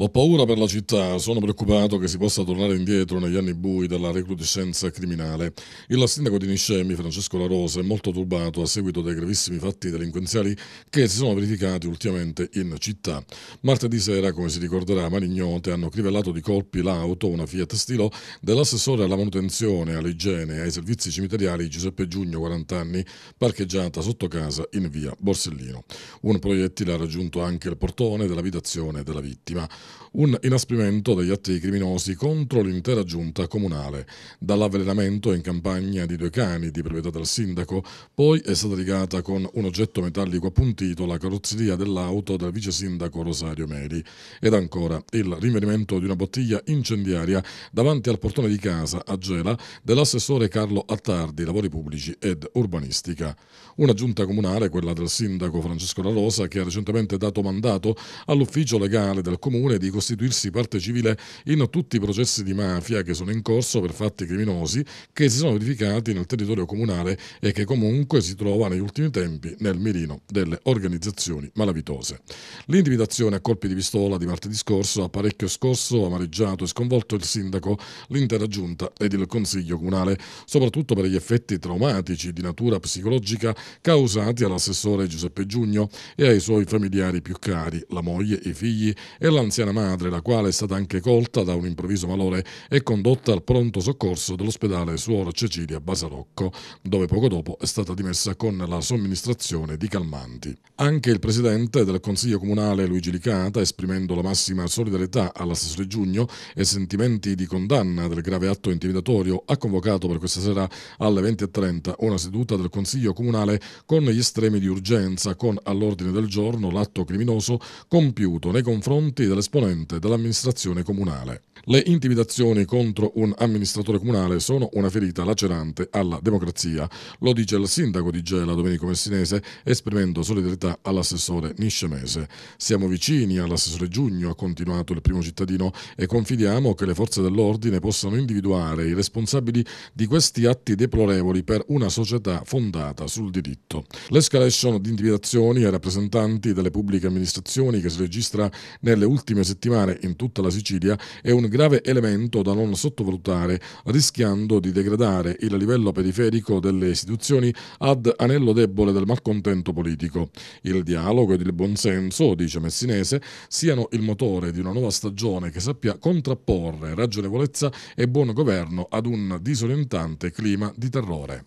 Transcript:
Ho paura per la città, sono preoccupato che si possa tornare indietro negli anni bui della recrudescenza criminale. Il sindaco di Niscemi, Francesco La Rosa, è molto turbato a seguito dei gravissimi fatti delinquenziali che si sono verificati ultimamente in città. Martedì sera, come si ricorderà, mani hanno crivellato di colpi l'auto, una Fiat Stilo, dell'assessore alla manutenzione, all'igiene e ai servizi cimiteriali Giuseppe Giugno, 40 anni, parcheggiata sotto casa in via Borsellino. Un proiettile ha raggiunto anche il portone dell'abitazione della vittima un inasprimento degli atti criminosi contro l'intera giunta comunale. Dall'avvelenamento in campagna di due cani di proprietà del sindaco, poi è stata rigata con un oggetto metallico appuntito la carrozzeria dell'auto del vice sindaco Rosario Meri ed ancora il rinvenimento di una bottiglia incendiaria davanti al portone di casa a Gela dell'assessore Carlo Attardi, lavori pubblici ed urbanistica. Una giunta comunale, quella del sindaco Francesco La Rosa, che ha recentemente dato mandato all'ufficio legale del comune di costituirsi parte civile in tutti i processi di mafia che sono in corso per fatti criminosi che si sono verificati nel territorio comunale e che comunque si trova negli ultimi tempi nel mirino delle organizzazioni malavitose. L'individuazione a colpi di pistola di martedì scorso ha parecchio scorso, amareggiato e sconvolto il sindaco, l'intera giunta ed il consiglio comunale, soprattutto per gli effetti traumatici di natura psicologica causati all'assessore Giuseppe Giugno e ai suoi familiari più cari, la moglie, i figli e l'anziana anziana madre, la quale è stata anche colta da un improvviso malore e condotta al pronto soccorso dell'ospedale Suor Cecilia Basarocco, dove poco dopo è stata dimessa con la somministrazione di calmanti. Anche il presidente del Consiglio Comunale Luigi Licata, esprimendo la massima solidarietà all'assessore Giugno e sentimenti di condanna del grave atto intimidatorio, ha convocato per questa sera alle 20.30 una seduta del Consiglio Comunale con gli estremi di urgenza, con all'ordine del giorno l'atto criminoso compiuto nei confronti dell'esponente esponente dell'amministrazione comunale. Le intimidazioni contro un amministratore comunale sono una ferita lacerante alla democrazia, lo dice il sindaco di Gela Domenico Messinese esprimendo solidarietà all'assessore Niscemese. Siamo vicini all'assessore Giugno, ha continuato il primo cittadino, e confidiamo che le forze dell'ordine possano individuare i responsabili di questi atti deplorevoli per una società fondata sul diritto. L'escalation di intimidazioni ai rappresentanti delle pubbliche amministrazioni che si registra nelle ultime ultime settimane in tutta la Sicilia è un grave elemento da non sottovalutare, rischiando di degradare il livello periferico delle istituzioni ad anello debole del malcontento politico. Il dialogo ed il buonsenso, dice Messinese, siano il motore di una nuova stagione che sappia contrapporre ragionevolezza e buon governo ad un disorientante clima di terrore.